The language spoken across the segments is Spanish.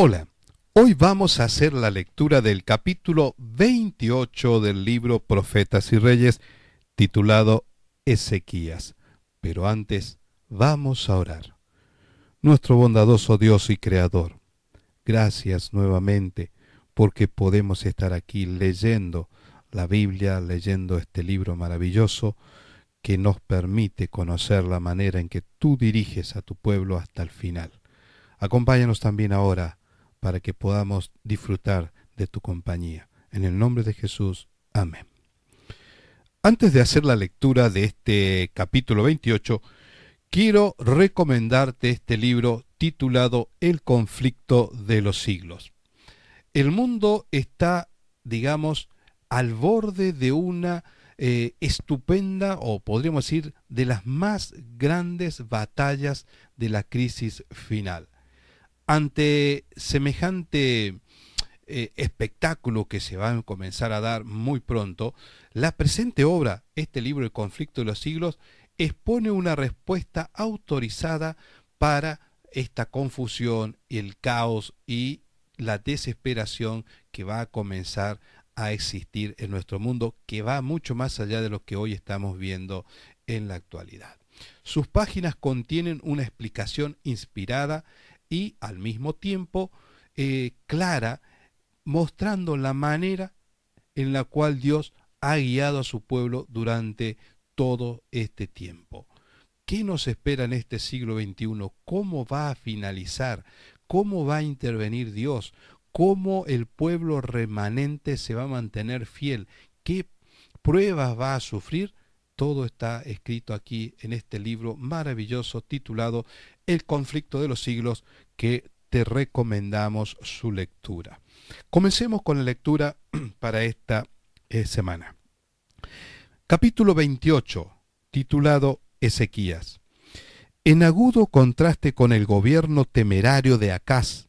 Hola, hoy vamos a hacer la lectura del capítulo 28 del libro Profetas y Reyes, titulado Ezequías. Pero antes, vamos a orar. Nuestro bondadoso Dios y Creador, gracias nuevamente porque podemos estar aquí leyendo la Biblia, leyendo este libro maravilloso que nos permite conocer la manera en que tú diriges a tu pueblo hasta el final. Acompáñanos también ahora para que podamos disfrutar de tu compañía. En el nombre de Jesús, amén. Antes de hacer la lectura de este capítulo 28, quiero recomendarte este libro titulado El conflicto de los siglos. El mundo está, digamos, al borde de una eh, estupenda, o podríamos decir, de las más grandes batallas de la crisis final. Ante semejante eh, espectáculo que se va a comenzar a dar muy pronto, la presente obra, este libro El conflicto de los siglos, expone una respuesta autorizada para esta confusión, el caos y la desesperación que va a comenzar a existir en nuestro mundo, que va mucho más allá de lo que hoy estamos viendo en la actualidad. Sus páginas contienen una explicación inspirada y al mismo tiempo eh, clara, mostrando la manera en la cual Dios ha guiado a su pueblo durante todo este tiempo. ¿Qué nos espera en este siglo XXI? ¿Cómo va a finalizar? ¿Cómo va a intervenir Dios? ¿Cómo el pueblo remanente se va a mantener fiel? ¿Qué pruebas va a sufrir? Todo está escrito aquí en este libro maravilloso titulado El conflicto de los siglos que te recomendamos su lectura. Comencemos con la lectura para esta eh, semana. Capítulo 28, titulado Ezequías. En agudo contraste con el gobierno temerario de Acaz,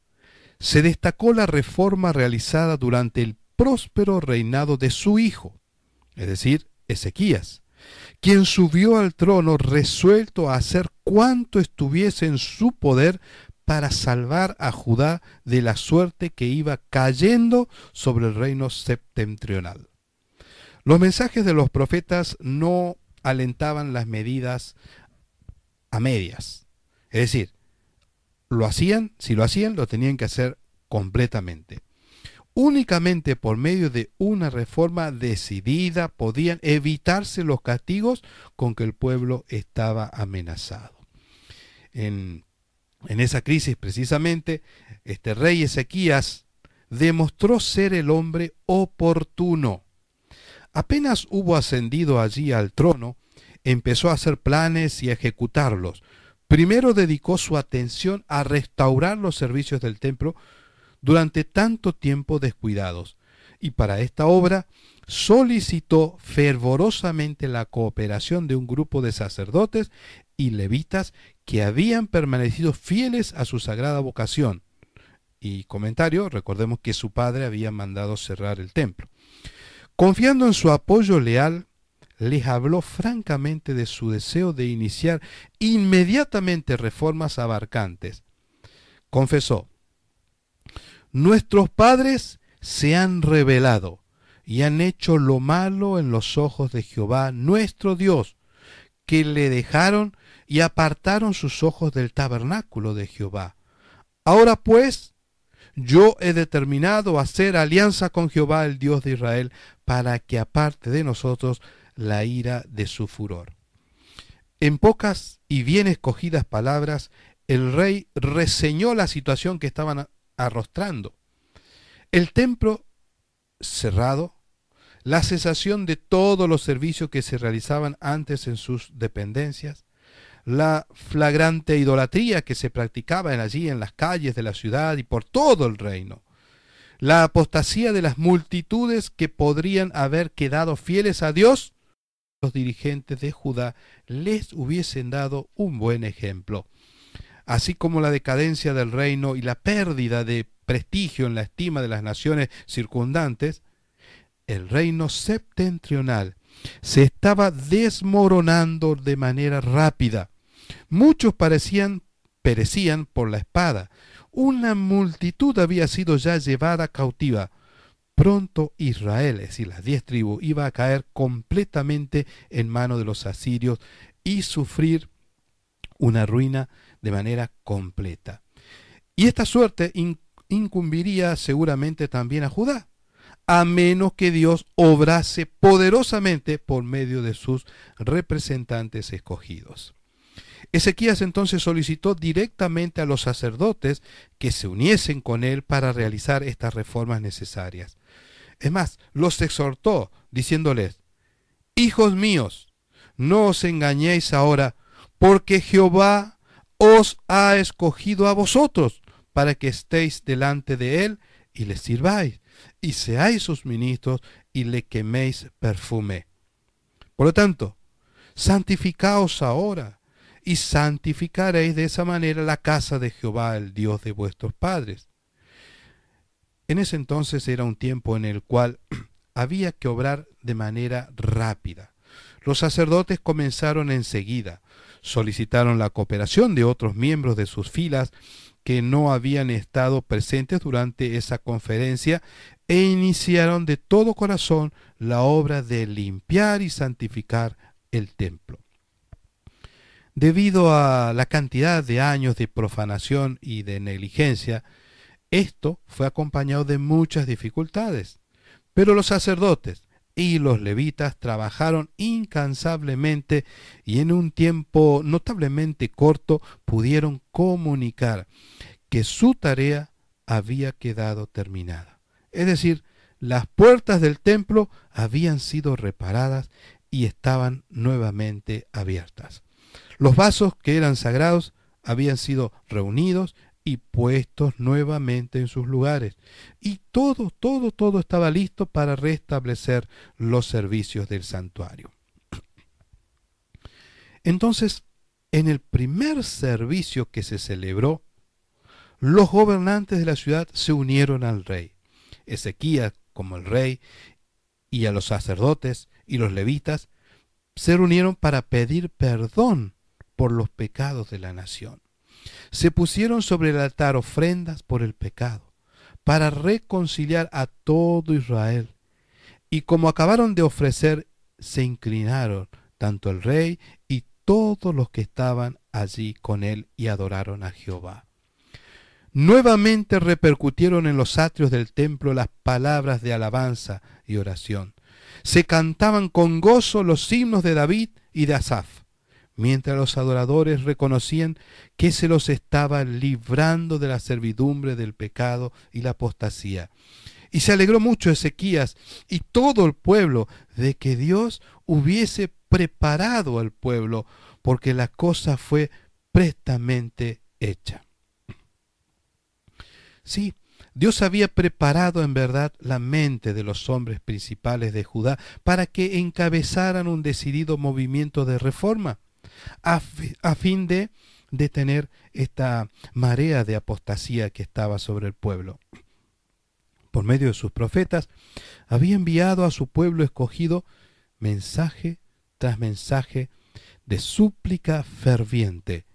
se destacó la reforma realizada durante el próspero reinado de su hijo, es decir, Ezequías, quien subió al trono resuelto a hacer cuanto estuviese en su poder para salvar a Judá de la suerte que iba cayendo sobre el reino septentrional. Los mensajes de los profetas no alentaban las medidas a medias. Es decir, lo hacían, si lo hacían, lo tenían que hacer completamente. Únicamente por medio de una reforma decidida podían evitarse los castigos con que el pueblo estaba amenazado. En, esa crisis precisamente, este rey Ezequías demostró ser el hombre oportuno. Apenas hubo ascendido allí al trono, empezó a hacer planes y a ejecutarlos. Primero dedicó su atención a restaurar los servicios del templo, durante tanto tiempo descuidados, y para esta obra solicitó fervorosamente la cooperación de un grupo de sacerdotes y levitas que habían permanecido fieles a su sagrada vocación. Y comentario, recordemos que su padre había mandado cerrar el templo. Confiando en su apoyo leal, les habló francamente de su deseo de iniciar inmediatamente reformas abarcantes. Confesó, Nuestros padres se han rebelado y han hecho lo malo en los ojos de Jehová nuestro Dios, que le dejaron y apartaron sus ojos del tabernáculo de Jehová. Ahora pues, yo he determinado hacer alianza con Jehová, el Dios de Israel, para que aparte de nosotros la ira de su furor. En pocas y bien escogidas palabras, el rey reseñó la situación que estaban arrostrando. El templo cerrado, la cesación de todos los servicios que se realizaban antes en sus dependencias, la flagrante idolatría que se practicaba allí en las calles de la ciudad y por todo el reino, la apostasía de las multitudes que podrían haber quedado fieles a Dios, los dirigentes de Judá les hubiesen dado un buen ejemplo así como la decadencia del reino y la pérdida de prestigio en la estima de las naciones circundantes, el reino septentrional se estaba desmoronando de manera rápida. Muchos parecían perecían por la espada. Una multitud había sido ya llevada cautiva. Pronto Israel, es decir, las diez tribus, iba a caer completamente en manos de los asirios y sufrir una ruina de manera completa. Y esta suerte incumbiría seguramente también a Judá, a menos que Dios obrase poderosamente por medio de sus representantes escogidos. Ezequías entonces solicitó directamente a los sacerdotes que se uniesen con él para realizar estas reformas necesarias. Es más, los exhortó, diciéndoles, Hijos míos, no os engañéis ahora, porque Jehová os ha escogido a vosotros para que estéis delante de Él y le sirváis, y seáis sus ministros y le queméis perfume. Por lo tanto, santificaos ahora y santificaréis de esa manera la casa de Jehová, el Dios de vuestros padres. En ese entonces era un tiempo en el cual había que obrar de manera rápida. Los sacerdotes comenzaron enseguida solicitaron la cooperación de otros miembros de sus filas que no habían estado presentes durante esa conferencia e iniciaron de todo corazón la obra de limpiar y santificar el templo. Debido a la cantidad de años de profanación y de negligencia, esto fue acompañado de muchas dificultades. Pero los sacerdotes, y los levitas trabajaron incansablemente y en un tiempo notablemente corto pudieron comunicar que su tarea había quedado terminada. Es decir, las puertas del templo habían sido reparadas y estaban nuevamente abiertas. Los vasos que eran sagrados habían sido reunidos y puestos nuevamente en sus lugares. Y todo, todo, todo estaba listo para restablecer los servicios del santuario. Entonces, en el primer servicio que se celebró, los gobernantes de la ciudad se unieron al rey. Ezequías como el rey y a los sacerdotes y los levitas se reunieron para pedir perdón por los pecados de la nación. Se pusieron sobre el altar ofrendas por el pecado, para reconciliar a todo Israel. Y como acabaron de ofrecer, se inclinaron tanto el rey y todos los que estaban allí con él y adoraron a Jehová. Nuevamente repercutieron en los atrios del templo las palabras de alabanza y oración. Se cantaban con gozo los himnos de David y de Asaf mientras los adoradores reconocían que se los estaba librando de la servidumbre del pecado y la apostasía. Y se alegró mucho Ezequías y todo el pueblo de que Dios hubiese preparado al pueblo, porque la cosa fue prestamente hecha. Sí, Dios había preparado en verdad la mente de los hombres principales de Judá para que encabezaran un decidido movimiento de reforma a, fin de detener esta marea de apostasía que estaba sobre el pueblo. Por medio de sus profetas, había enviado a su pueblo escogido mensaje tras mensaje de súplica ferviente,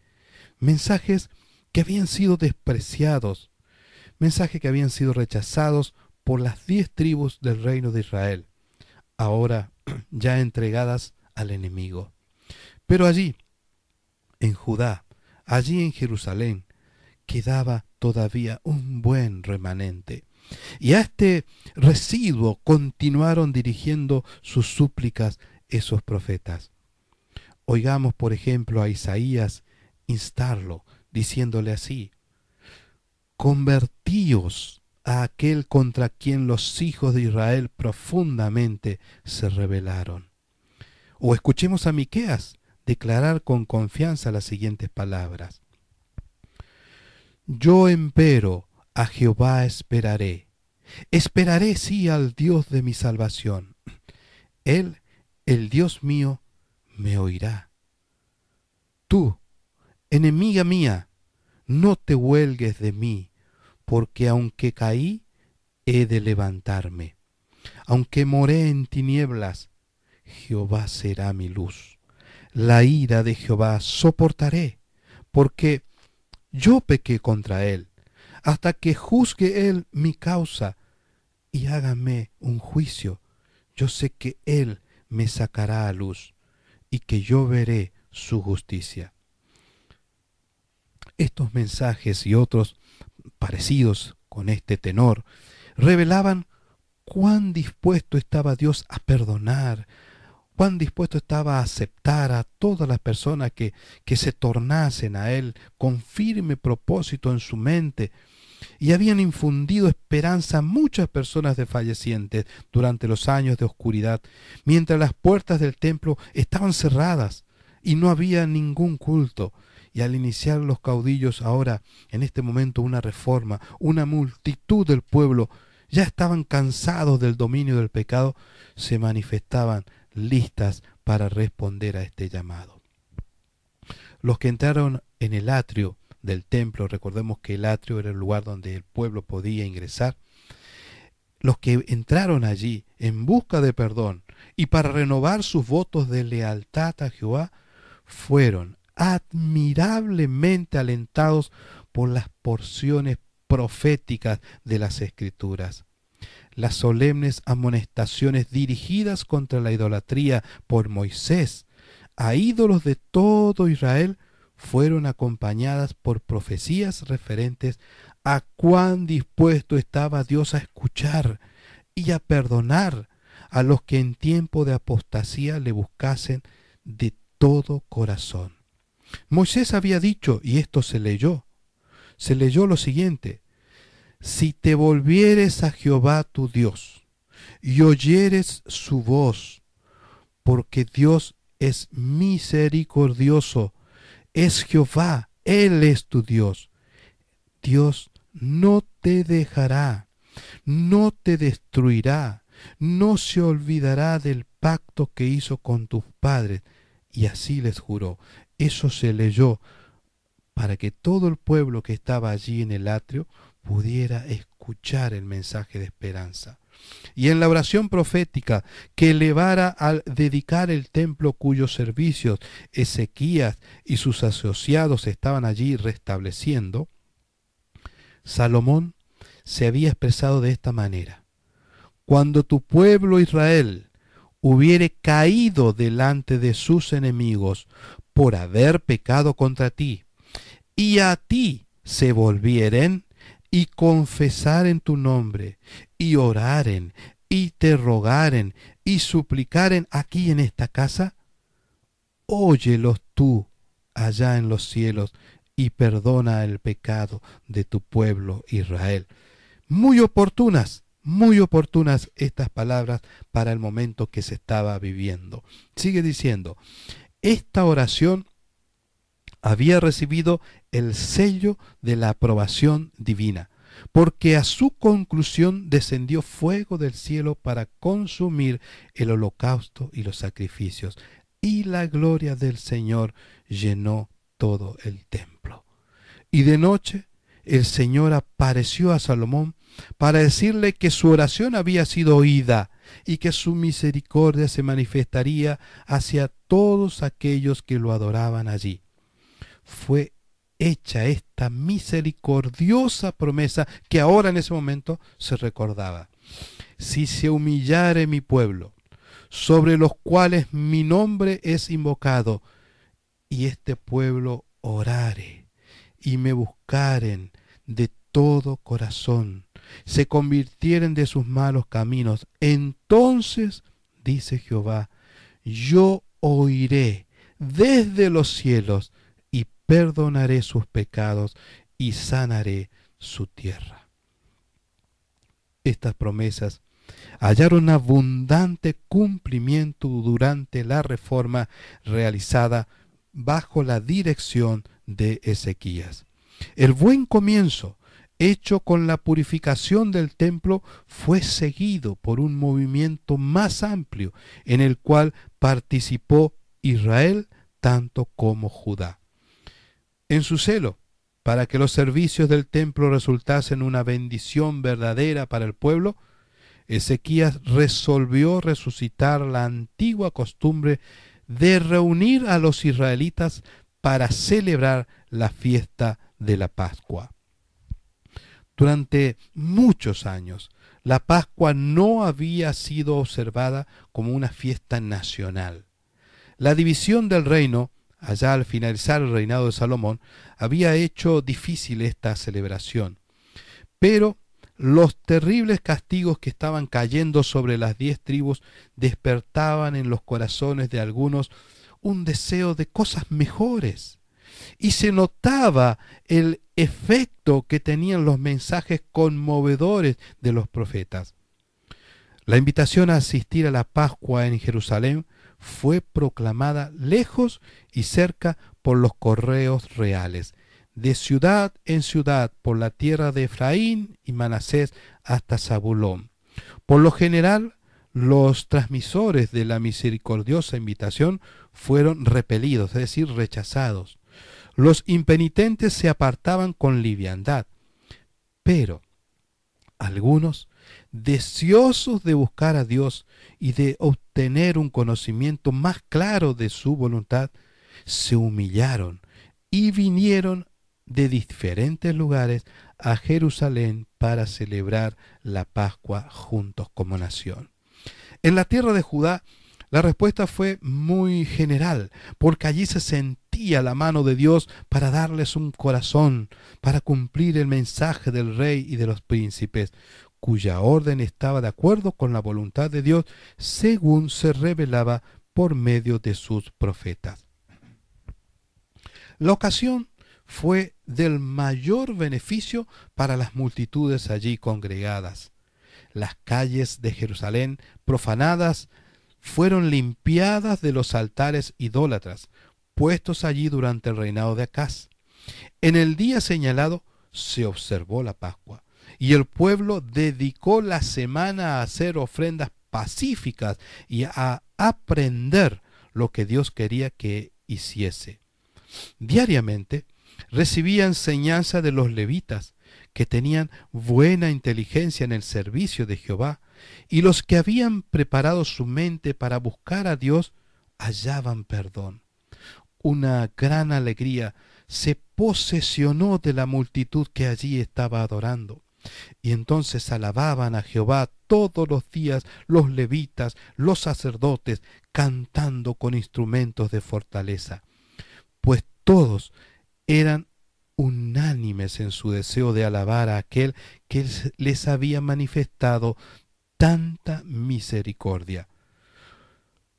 mensajes que habían sido despreciados, mensajes que habían sido rechazados por las diez tribus del reino de Israel, ahora ya entregadas al enemigo. Pero allí, en Judá, allí en Jerusalén, quedaba todavía un buen remanente. Y a este residuo continuaron dirigiendo sus súplicas esos profetas. Oigamos, por ejemplo, a Isaías instarlo, diciéndole así, Convertíos a aquel contra quien los hijos de Israel profundamente se rebelaron. O escuchemos a Miqueas, declarar con confianza las siguientes palabras. Yo empero a Jehová esperaré. Esperaré sí al Dios de mi salvación. Él, el Dios mío, me oirá. Tú, enemiga mía, no te huelgues de mí, porque aunque caí, he de levantarme. Aunque moré en tinieblas, Jehová será mi luz la ira de Jehová soportaré, porque yo pequé contra él, hasta que juzgue él mi causa y hágame un juicio. Yo sé que él me sacará a luz y que yo veré su justicia. Estos mensajes y otros parecidos con este tenor revelaban cuán dispuesto estaba Dios a perdonar, cuán dispuesto estaba a aceptar a todas las personas que, se tornasen a Él con firme propósito en su mente, y habían infundido esperanza a muchas personas de fallecientes durante los años de oscuridad, mientras las puertas del templo estaban cerradas y no había ningún culto. Y al iniciar los caudillos ahora, en este momento, una reforma, una multitud del pueblo, ya estaban cansados del dominio del pecado, se manifestaban listas para responder a este llamado. Los que entraron en el atrio del templo, recordemos que el atrio era el lugar donde el pueblo podía ingresar, los que entraron allí en busca de perdón y para renovar sus votos de lealtad a Jehová, fueron admirablemente alentados por las porciones proféticas de las escrituras las solemnes amonestaciones dirigidas contra la idolatría por Moisés a ídolos de todo Israel fueron acompañadas por profecías referentes a cuán dispuesto estaba Dios a escuchar y a perdonar a los que en tiempo de apostasía le buscasen de todo corazón. Moisés había dicho, y esto se leyó, se leyó lo siguiente, si te volvieres a Jehová tu Dios y oyeres su voz, porque Dios es misericordioso, es Jehová, Él es tu Dios. Dios no te dejará, no te destruirá, no se olvidará del pacto que hizo con tus padres. Y así les juró. Eso se leyó para que todo el pueblo que estaba allí en el atrio pudiera escuchar el mensaje de esperanza. Y en la oración profética que elevara al dedicar el templo cuyos servicios Ezequías y sus asociados estaban allí restableciendo, Salomón se había expresado de esta manera. Cuando tu pueblo Israel hubiere caído delante de sus enemigos por haber pecado contra ti, y a ti se volvieren, y en tu nombre, y oraren, y te rogaren, y suplicaren aquí en esta casa, óyelos tú allá en los cielos, y perdona el pecado de tu pueblo Israel. Muy oportunas, muy oportunas estas palabras para el momento que se estaba viviendo. Sigue diciendo, esta oración había recibido el sello de la aprobación divina, porque a su conclusión descendió fuego del cielo para consumir el holocausto y los sacrificios, y la gloria del Señor llenó todo el templo. Y de noche el Señor apareció a Salomón para decirle que su oración había sido oída y que su misericordia se manifestaría hacia todos aquellos que lo adoraban allí fue hecha esta misericordiosa promesa que ahora en ese momento se recordaba. Si se humillare mi pueblo, sobre los cuales mi nombre es invocado, y este pueblo orare y me buscaren de todo corazón, se convirtieren de sus malos caminos, entonces, dice Jehová, yo oiré desde los cielos perdonaré sus pecados y sanaré su tierra. Estas promesas hallaron abundante cumplimiento durante la reforma realizada bajo la dirección de Ezequías. El buen comienzo hecho con la purificación del templo fue seguido por un movimiento más amplio en el cual participó Israel tanto como Judá. En su celo, para que los servicios del templo resultasen una bendición verdadera para el pueblo, Ezequías resolvió resucitar la antigua costumbre de reunir a los israelitas para celebrar la fiesta de la Pascua. Durante muchos años, la Pascua no había sido observada como una fiesta nacional. La división del reino allá al finalizar el reinado de Salomón, había hecho difícil esta celebración. Pero los terribles castigos que estaban cayendo sobre las diez tribus despertaban en los corazones de algunos un deseo de cosas mejores. Y se notaba el efecto que tenían los mensajes conmovedores de los profetas. La invitación a asistir a la Pascua en Jerusalén fue proclamada lejos y cerca por los correos reales, de ciudad en ciudad, por la tierra de Efraín y Manasés hasta Zabulón. Por lo general, los transmisores de la misericordiosa invitación fueron repelidos, es decir, rechazados. Los impenitentes se apartaban con liviandad, pero algunos deseosos de buscar a Dios y de obtener un conocimiento más claro de su voluntad, se humillaron y vinieron de diferentes lugares a Jerusalén para celebrar la Pascua juntos como nación. En la tierra de Judá, la respuesta fue muy general, porque allí se sentía la mano de Dios para darles un corazón, para cumplir el mensaje del rey y de los príncipes cuya orden estaba de acuerdo con la voluntad de Dios según se revelaba por medio de sus profetas. La ocasión fue del mayor beneficio para las multitudes allí congregadas. Las calles de Jerusalén profanadas fueron limpiadas de los altares idólatras, puestos allí durante el reinado de Acaz. En el día señalado se observó la Pascua. Y el pueblo dedicó la semana a hacer ofrendas pacíficas y a aprender lo que Dios quería que hiciese. Diariamente recibía enseñanza de los levitas, que tenían buena inteligencia en el servicio de Jehová, y los que habían preparado su mente para buscar a Dios hallaban perdón. Una gran alegría se posesionó de la multitud que allí estaba adorando. Y entonces alababan a Jehová todos los días los levitas, los sacerdotes, cantando con instrumentos de fortaleza, pues todos eran unánimes en su deseo de alabar a aquel que les había manifestado tanta misericordia.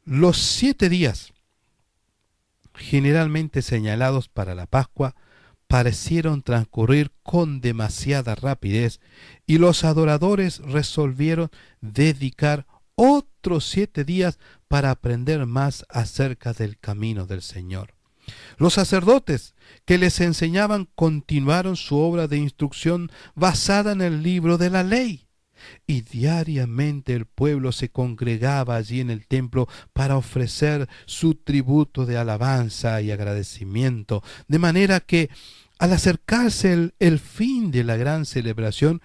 Los siete días generalmente señalados para la Pascua parecieron transcurrir con demasiada rapidez y los adoradores resolvieron dedicar otros siete días para aprender más acerca del camino del Señor. Los sacerdotes que les enseñaban continuaron su obra de instrucción basada en el libro de la ley y diariamente el pueblo se congregaba allí en el templo para ofrecer su tributo de alabanza y agradecimiento, de manera que al acercarse el, fin de la gran celebración,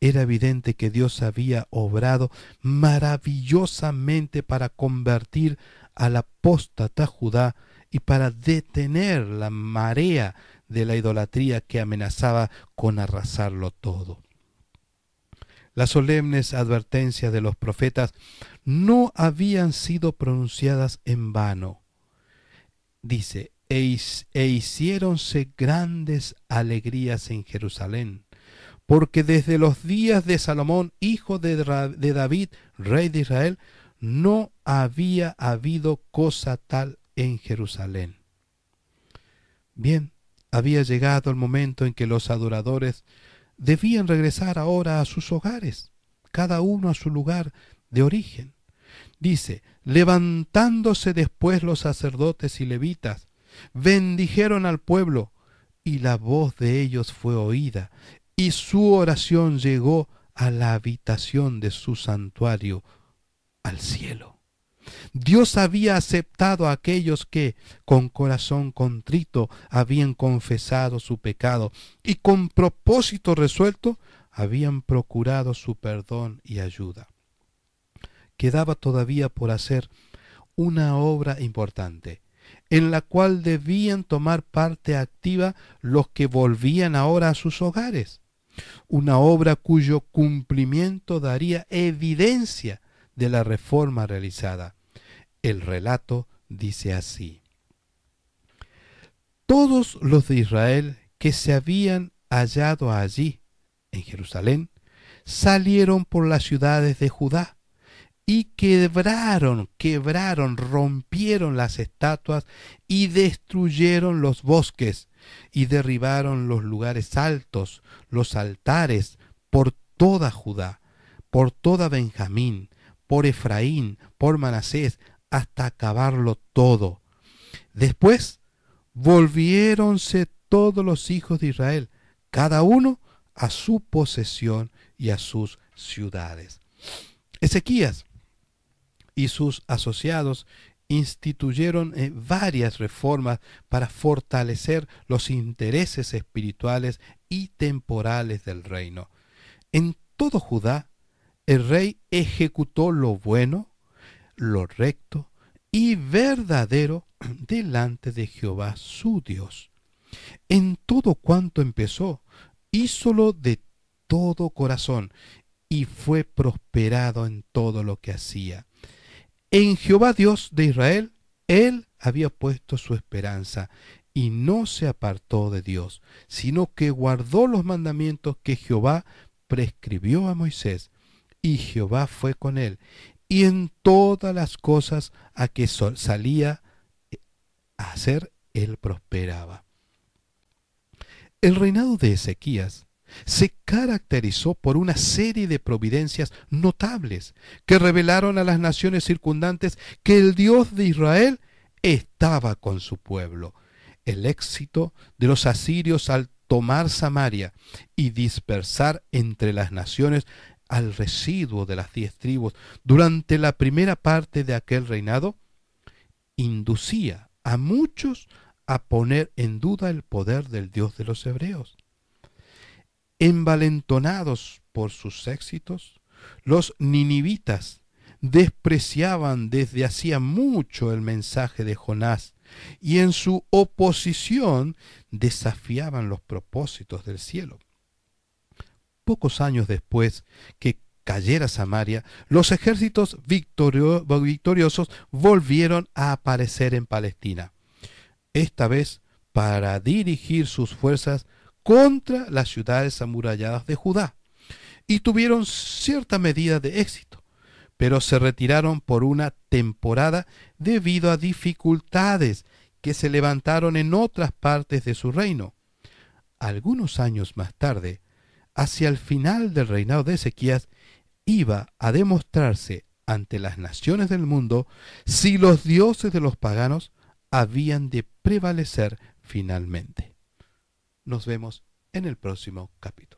era evidente que Dios había obrado maravillosamente para convertir al la apóstata Judá y para detener la marea de la idolatría que amenazaba con arrasarlo todo. Las solemnes advertencias de los profetas no habían sido pronunciadas en vano. Dice, e, e hiciéronse grandes alegrías en Jerusalén, porque desde los días de Salomón, hijo de David, rey de Israel, no había habido cosa tal en Jerusalén. Bien, había llegado el momento en que los adoradores debían regresar ahora a sus hogares, cada uno a su lugar de origen. Dice, levantándose después los sacerdotes y levitas, bendijeron al pueblo, y la voz de ellos fue oída, y su oración llegó a la habitación de su santuario, al cielo. Dios había aceptado a aquellos que con corazón contrito habían confesado su pecado y con propósito resuelto habían procurado su perdón y ayuda. Quedaba todavía por hacer una obra importante, en la cual debían tomar parte activa los que volvían ahora a sus hogares, una obra cuyo cumplimiento daría evidencia de la reforma realizada. El relato dice así. Todos los de Israel que se habían hallado allí, en Jerusalén, salieron por las ciudades de Judá y quebraron, quebraron, rompieron las estatuas y destruyeron los bosques y derribaron los lugares altos, los altares, por toda Judá, por toda Benjamín, por Efraín, por Manasés, hasta acabarlo todo. Después volviéronse todos los hijos de Israel, cada uno a su posesión y a sus ciudades. Ezequías y sus asociados instituyeron eh, varias reformas para fortalecer los intereses espirituales y temporales del reino. En todo Judá el rey ejecutó lo bueno, lo recto y verdadero delante de Jehová su Dios. En todo cuanto empezó, hízolo de todo corazón y fue prosperado en todo lo que hacía. En Jehová Dios de Israel, él había puesto su esperanza y no se apartó de Dios, sino que guardó los mandamientos que Jehová prescribió a Moisés y Jehová fue con él. Y en todas las cosas a que salía eh, a hacer, él prosperaba. El reinado de Ezequías se caracterizó por una serie de providencias notables que revelaron a las naciones circundantes que el Dios de Israel estaba con su pueblo. El éxito de los asirios al tomar Samaria y dispersar entre las naciones al residuo de las diez tribus durante la primera parte de aquel reinado, inducía a muchos a poner en duda el poder del Dios de los hebreos. Envalentonados por sus éxitos, los ninivitas despreciaban desde hacía mucho el mensaje de Jonás y en su oposición desafiaban los propósitos del cielo pocos años después que cayera Samaria, los ejércitos victoriosos volvieron a aparecer en Palestina, esta vez para dirigir sus fuerzas contra las ciudades amuralladas de Judá, y tuvieron cierta medida de éxito, pero se retiraron por una temporada debido a dificultades que se levantaron en otras partes de su reino. Algunos años más tarde, hacia el final del reinado de Ezequías, iba a demostrarse ante las naciones del mundo si los dioses de los paganos habían de prevalecer finalmente. Nos vemos en el próximo capítulo.